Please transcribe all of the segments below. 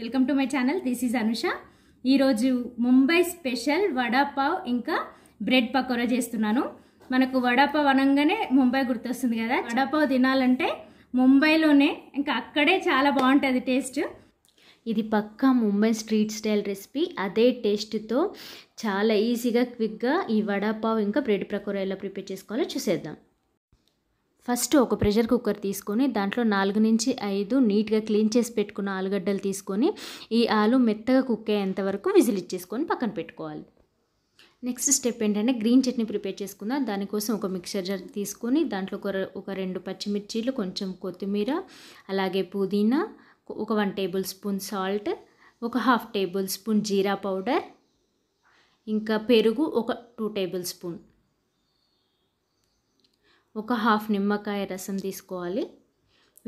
welcome to my channel this is Anusha ఈరోజు Mumbai special vada pav ఇంకా bread పకోరా చేస్తున్నాను మనకు వడాపావ్ అనగానే ముంబై గుర్తొస్తుంది కదా వడాపావ్ తినాలంటే ముంబైలోనే ఇంకా అక్కడే చాలా బాగుంటుంది టేస్ట్ ఇది పక్కా ముంబై స్ట్రీట్ స్టైల్ రెసిపీ అదే టేస్ట్తో చాలా ఈజీగా క్విక్గా ఈ వడాపావ్ ఇంకా బ్రెడ్ పకోరా ఎలా ప్రిపేర్ చేసుకోవాలో చూసేద్దాం ఫస్ట్ ఒక ప్రెషర్ కుక్కర్ తీసుకొని దాంట్లో నాలుగు నుంచి ఐదు నీట్గా క్లీన్ చేసి పెట్టుకున్న ఆలుగడ్డలు తీసుకొని ఈ ఆలు మెత్తగా కుక్ అయ్యేంత వరకు విజిల్ ఇచ్చేసుకొని పక్కన పెట్టుకోవాలి నెక్స్ట్ స్టెప్ ఏంటంటే గ్రీన్ చట్నీ ప్రిపేర్ చేసుకుందాం దానికోసం ఒక మిక్సర్ జార్ తీసుకొని దాంట్లో ఒక ఒక రెండు పచ్చిమిర్చీలు కొంచెం కొత్తిమీర అలాగే పుదీనా ఒక వన్ టేబుల్ స్పూన్ సాల్ట్ ఒక హాఫ్ టేబుల్ స్పూన్ జీరా పౌడర్ ఇంకా పెరుగు ఒక టూ టేబుల్ స్పూన్ ఒక హాఫ్ నిమ్మకాయ రసం తీసుకోవాలి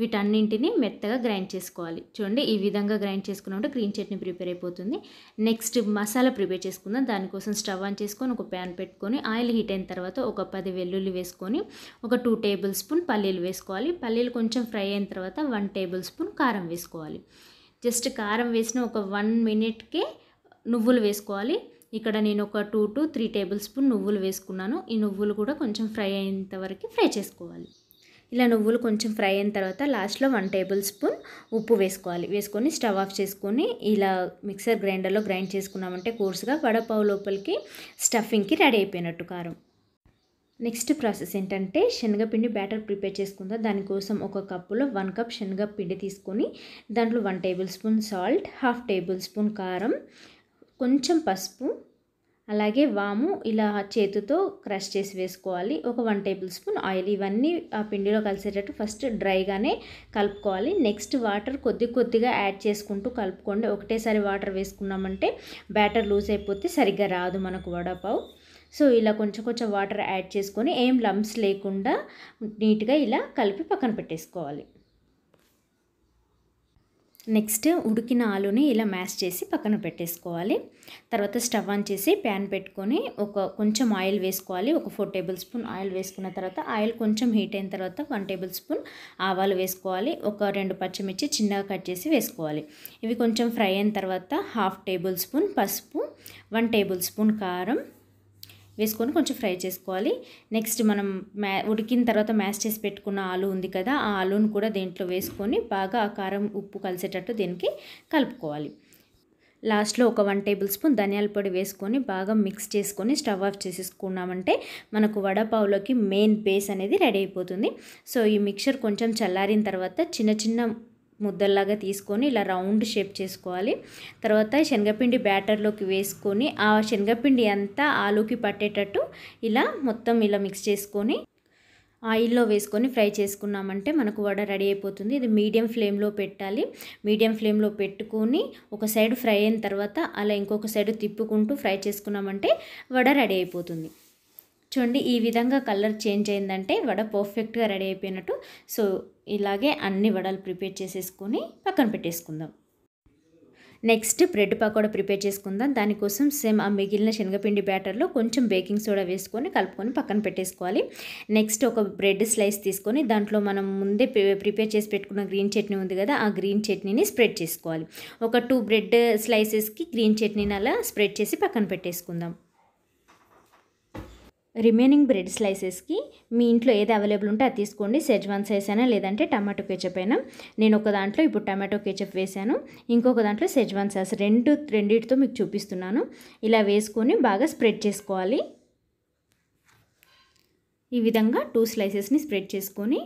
వీటన్నింటిని మెత్తగా గ్రైండ్ చేసుకోవాలి చూడండి ఈ విధంగా గ్రైండ్ చేసుకున్నప్పుడు గ్రీన్ చట్నీ ప్రిపేర్ అయిపోతుంది నెక్స్ట్ మసాలా ప్రిపేర్ చేసుకుందాం దానికోసం స్టవ్ ఆన్ చేసుకొని ఒక ప్యాన్ పెట్టుకొని ఆయిల్ హీట్ అయిన తర్వాత ఒక పది వెల్లుల్లి వేసుకొని ఒక టూ టేబుల్ స్పూన్ పల్లీలు వేసుకోవాలి పల్లీలు కొంచెం ఫ్రై అయిన తర్వాత వన్ టేబుల్ స్పూన్ కారం వేసుకోవాలి జస్ట్ కారం వేసిన ఒక వన్ మినిట్కే నువ్వులు వేసుకోవాలి ఇక్కడ నేను ఒక two to three tablespoon నువ్వులు వేసుకున్నాను ఈ నువ్వులు కూడా కొంచెం ఫ్రై అయ్యేంత వరకు ఫ్రై చేసుకోవాలి ఇలా నువ్వులు కొంచెం ఫ్రై అయిన తర్వాత లాస్ట్లో వన్ టేబుల్ స్పూన్ ఉప్పు వేసుకోవాలి వేసుకొని స్టవ్ ఆఫ్ చేసుకొని ఇలా మిక్సర్ గ్రైండర్లో గ్రైండ్ చేసుకున్నామంటే కోర్సుగా వడపావు లోపలికి స్టఫింగ్కి రెడీ అయిపోయినట్టు కారం నెక్స్ట్ ప్రాసెస్ ఏంటంటే శనగపిండి బ్యాటర్ ప్రిపేర్ చేసుకుందాం దానికోసం ఒక కప్పులో వన్ కప్ శనగపిండి తీసుకొని దాంట్లో one tablespoon salt half tablespoon కారం కొంచెం పసుపు అలాగే వాము ఇలా చేతితో క్రష్ చేసి వేసుకోవాలి ఒక వన్ టేబుల్ స్పూన్ ఆయిల్ ఇవన్నీ ఆ పిండిలో కలిసేటట్టు ఫస్ట్ డ్రైగానే కలుపుకోవాలి నెక్స్ట్ వాటర్ కొద్ది కొద్దిగా యాడ్ చేసుకుంటూ కలుపుకోండి ఒకటేసారి వాటర్ వేసుకున్నామంటే బ్యాటర్ లూజ్ అయిపోతే సరిగ్గా రాదు మనకు వడపావు సో ఇలా కొంచెం కొంచెం వాటర్ యాడ్ చేసుకొని ఏం లంప్స్ లేకుండా నీట్గా ఇలా కలిపి పక్కన పెట్టేసుకోవాలి నెక్స్ట్ ఉడికిన ఆలుని ఇలా మ్యాష్ చేసి పక్కన పెట్టేసుకోవాలి తర్వాత స్టవ్ ఆన్ చేసి ప్యాన్ పెట్టుకొని ఒక కొంచెం ఆయిల్ వేసుకోవాలి ఒక ఫోర్ టేబుల్ స్పూన్ ఆయిల్ వేసుకున్న తర్వాత ఆయిల్ కొంచెం హీట్ అయిన తర్వాత వన్ టేబుల్ స్పూన్ ఆవాలు వేసుకోవాలి ఒక రెండు పచ్చిమిర్చి చిన్నగా కట్ చేసి వేసుకోవాలి ఇవి కొంచెం ఫ్రై అయిన తర్వాత హాఫ్ టేబుల్ స్పూన్ పసుపు వన్ టేబుల్ స్పూన్ కారం వేసుకొని కొంచెం ఫ్రై చేసుకోవాలి నెక్స్ట్ మనం మ్యా ఉడికిన తర్వాత మ్యాష్ చేసి పెట్టుకున్న ఆలు ఉంది కదా ఆ ఆలును కూడా దేంట్లో వేసుకొని బాగా ఆ కారం ఉప్పు కలిసేటట్టు దీనికి కలుపుకోవాలి లాస్ట్లో ఒక వన్ టేబుల్ స్పూన్ ధనియాల పొడి వేసుకొని బాగా మిక్స్ చేసుకొని స్టవ్ ఆఫ్ చేసేసుకున్నామంటే మనకు వడపావులోకి మెయిన్ బేస్ అనేది రెడీ అయిపోతుంది సో ఈ మిక్చర్ కొంచెం చల్లారిన తర్వాత చిన్న చిన్న ముద్దల్లాగా తీసుకొని ఇలా రౌండ్ షేప్ చేసుకోవాలి తర్వాత శనగపిండి బ్యాటర్లోకి వేసుకొని ఆ శనగపిండి అంతా ఆలూకి పట్టేటట్టు ఇలా మొత్తం ఇలా మిక్స్ చేసుకొని ఆయిల్లో వేసుకొని ఫ్రై చేసుకున్నామంటే మనకు వడ రెడీ అయిపోతుంది ఇది మీడియం ఫ్లేమ్లో పెట్టాలి మీడియం ఫ్లేమ్లో పెట్టుకొని ఒక సైడ్ ఫ్రై అయిన తర్వాత అలా ఇంకొక సైడ్ తిప్పుకుంటూ ఫ్రై చేసుకున్నామంటే వడ రెడీ అయిపోతుంది చూడండి ఈ విధంగా కలర్ చేంజ్ అయిందంటే వడ పర్ఫెక్ట్గా రెడీ అయిపోయినట్టు సో ఇలాగే అన్ని వడలు ప్రిపేర్ చేసేసుకొని పక్కన పెట్టేసుకుందాం నెక్స్ట్ బ్రెడ్ పకోడా ప్రిపేర్ చేసుకుందాం దానికోసం సేమ్ ఆ మిగిలిన శనగపిండి బ్యాటర్లో కొంచెం బేకింగ్ సోడా వేసుకొని కలుపుకొని పక్కన పెట్టేసుకోవాలి నెక్స్ట్ ఒక బ్రెడ్ స్లైస్ తీసుకొని దాంట్లో మనం ముందే ప్రిపేర్ చేసి పెట్టుకున్న గ్రీన్ చట్నీ ఉంది కదా ఆ గ్రీన్ చట్నీని స్ప్రెడ్ చేసుకోవాలి ఒక టూ బ్రెడ్ స్లైసెస్కి గ్రీన్ చట్నీని అలా స్ప్రెడ్ చేసి పక్కన పెట్టేసుకుందాం రిమైనింగ్ బ్రెడ్ స్లైసెస్కి మీ ఇంట్లో ఏది అవైలబుల్ ఉంటే అది తీసుకోండి సెజ్వాన్ సైజ్ అయినా లేదంటే టమాటో కేచప్ అయినా నేను ఒక దాంట్లో ఇప్పుడు టమాటో కేచప్ వేశాను ఇంకొక దాంట్లో సెజ్వాన్ సాస్ రెండు రెండిటితో మీకు చూపిస్తున్నాను ఇలా వేసుకొని బాగా స్ప్రెడ్ చేసుకోవాలి ఈ విధంగా టూ స్లైసెస్ని స్ప్రెడ్ చేసుకొని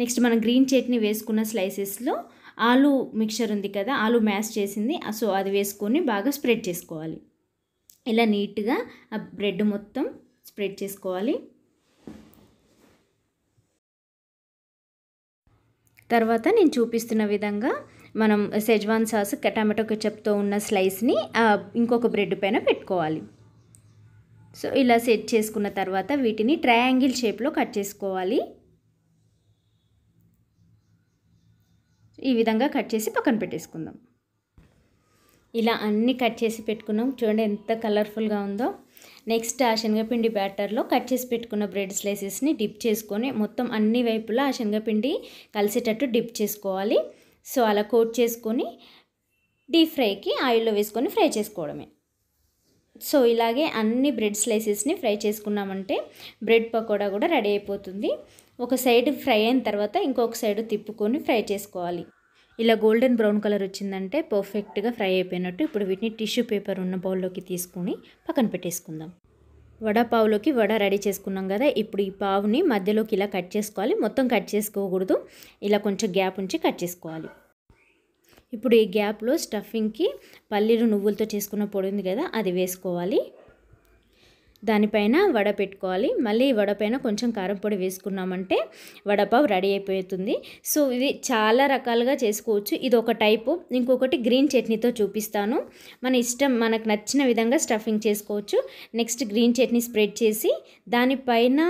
నెక్స్ట్ మనం గ్రీన్ చట్నీ వేసుకున్న స్లైసెస్లో ఆలు మిక్చర్ ఉంది కదా ఆలు మ్యాష్ చేసింది సో అది వేసుకొని బాగా స్ప్రెడ్ చేసుకోవాలి ఇలా నీట్గా ఆ బ్రెడ్ మొత్తం స్ప్రెడ్ చేసుకోవాలి తర్వాత నేను చూపిస్తున్న విధంగా మనం సెజ్వాన్ సాస్ టమాటో కెచప్తో ఉన్న స్లైస్ని ఇంకొక బ్రెడ్ పైన పెట్టుకోవాలి సో ఇలా సెట్ చేసుకున్న తర్వాత వీటిని ట్రయాంగిల్ షేప్లో కట్ చేసుకోవాలి ఈ విధంగా కట్ చేసి పక్కన పెట్టేసుకుందాం ఇలా అన్నీ కట్ చేసి పెట్టుకున్నాం చూడండి ఎంత కలర్ఫుల్గా ఉందో నెక్స్ట్ ఆ శనగపిండి బ్యాటర్లో కట్ చేసి పెట్టుకున్న బ్రెడ్ స్లైసెస్ని డిప్ చేసుకొని మొత్తం అన్ని వైపులా ఆ శనగపిండి కలిసేటట్టు డిప్ చేసుకోవాలి సో అలా కోట్ చేసుకొని డీప్ ఫ్రైకి ఆయిల్లో వేసుకొని ఫ్రై చేసుకోవడమే సో ఇలాగే అన్ని బ్రెడ్ స్లైసెస్ని ఫ్రై చేసుకున్నామంటే బ్రెడ్ పకోడా కూడా రెడీ అయిపోతుంది ఒక సైడ్ ఫ్రై అయిన తర్వాత ఇంకొక సైడ్ తిప్పుకొని ఫ్రై చేసుకోవాలి ఇలా గోల్డెన్ బ్రౌన్ కలర్ వచ్చిందంటే పర్ఫెక్ట్గా ఫ్రై అయిపోయినట్టు ఇప్పుడు వీటిని టిష్యూ పేపర్ ఉన్న బౌల్లోకి తీసుకుని పక్కన పెట్టేసుకుందాం వడపావులోకి వడ రెడీ చేసుకున్నాం కదా ఇప్పుడు ఈ పావుని మధ్యలోకి ఇలా కట్ చేసుకోవాలి మొత్తం కట్ చేసుకోకూడదు ఇలా కొంచెం గ్యాప్ ఉంచి కట్ చేసుకోవాలి ఇప్పుడు ఈ గ్యాప్లో స్టఫింగ్కి పల్లీలు నువ్వులతో చేసుకున్న పొడి ఉంది కదా అది వేసుకోవాలి దానిపైన వడ పెట్టుకోవాలి మళ్ళీ వడ పైన కొంచెం కారం పొడి వేసుకున్నామంటే వడపావు రెడీ అయిపోతుంది సో ఇది చాలా రకాలుగా చేసుకోవచ్చు ఇది ఒక టైపు ఇంకొకటి గ్రీన్ చట్నీతో చూపిస్తాను మన ఇష్టం మనకు నచ్చిన విధంగా స్టఫింగ్ చేసుకోవచ్చు నెక్స్ట్ గ్రీన్ చట్నీ స్ప్రెడ్ చేసి దానిపైన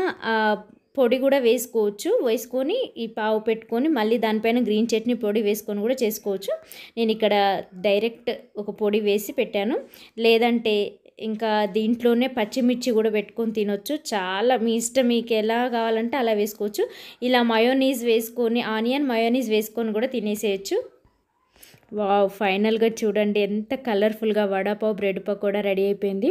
పొడి కూడా వేసుకోవచ్చు వేసుకొని ఈ పావు పెట్టుకొని మళ్ళీ దానిపైన గ్రీన్ చట్నీ పొడి వేసుకొని కూడా చేసుకోవచ్చు నేను ఇక్కడ డైరెక్ట్ ఒక పొడి వేసి పెట్టాను లేదంటే ఇంకా దీంట్లోనే పచ్చిమిర్చి కూడా పెట్టుకొని తినొచ్చు చాలా మీ ఇష్టం మీకు ఎలా కావాలంటే అలా వేసుకోవచ్చు ఇలా మయోనీస్ వేసుకొని ఆనియన్ మయోనీస్ వేసుకొని కూడా తినేసేయచ్చు వావ్ ఫైనల్గా చూడండి ఎంత కలర్ఫుల్గా వడాపావ్ బ్రెడ్ పకోడా రెడీ అయిపోయింది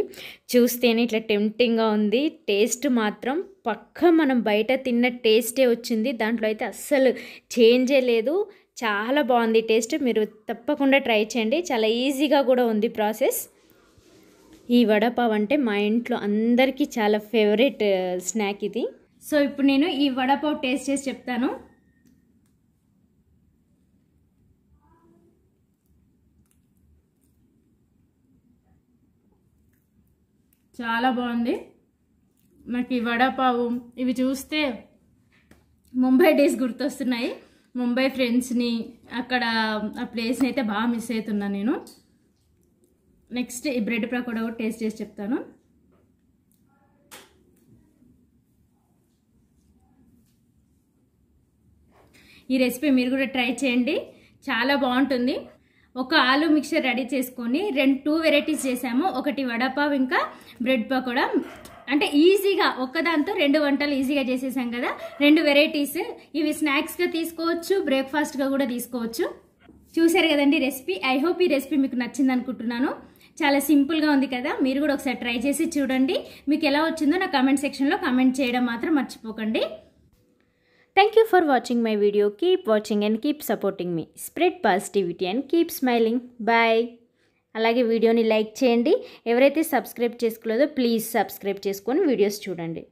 చూస్తేనే ఇట్లా టెంప్టింగ్గా ఉంది టేస్ట్ మాత్రం పక్క మనం బయట తిన్న టేస్టే వచ్చింది దాంట్లో అయితే అస్సలు చేంజే లేదు చాలా బాగుంది టేస్ట్ మీరు తప్పకుండా ట్రై చేయండి చాలా ఈజీగా కూడా ఉంది ప్రాసెస్ ఈ వడపావ్ అంటే మా ఇంట్లో అందరికీ చాలా ఫేవరెట్ స్నాక్ ఇది సో ఇప్పుడు నేను ఈ వడపావ్ టేస్ట్ చేసి చెప్తాను చాలా బాగుంది మనకి ఈ వడపావు ఇవి చూస్తే ముంబై డేస్ గుర్తొస్తున్నాయి ముంబై ఫ్రెండ్స్ని అక్కడ ఆ ప్లేస్ని అయితే బాగా మిస్ అవుతున్నాను నేను నెక్స్ట్ ఈ బ్రెడ్ పకోడా కూడా టేస్ట్ చేసి చెప్తాను ఈ రెసిపీ మీరు కూడా ట్రై చేయండి చాలా బాగుంటుంది ఒక ఆలు మిక్చర్ రెడీ చేసుకొని రెండు టూ వెరైటీస్ చేసాము ఒకటి వడపావ్ ఇంకా బ్రెడ్ పకోడా అంటే ఈజీగా ఒక్కదాంతో రెండు వంటలు ఈజీగా చేసేసాం కదా రెండు వెరైటీస్ ఇవి స్నాక్స్గా తీసుకోవచ్చు బ్రేక్ఫాస్ట్గా కూడా తీసుకోవచ్చు చూశారు కదండి రెసిపీ ఐ హోప్ ఈ రెసిపీ మీకు నచ్చింది అనుకుంటున్నాను చాలా సింపుల్గా ఉంది కదా మీరు కూడా ఒకసారి ట్రై చేసి చూడండి మీకు ఎలా వచ్చిందో నా కామెంట్ సెక్షన్లో కామెంట్ చేయడం మాత్రం మర్చిపోకండి thank you for watching my video keep watching and keep supporting me spread positivity and keep smiling bye అలాగే వీడియోని లైక్ చేయండి ఎవరైతే సబ్స్క్రైబ్ చేసుకోలేదో ప్లీజ్ సబ్స్క్రైబ్ చేసుకొని వీడియోస్ చూడండి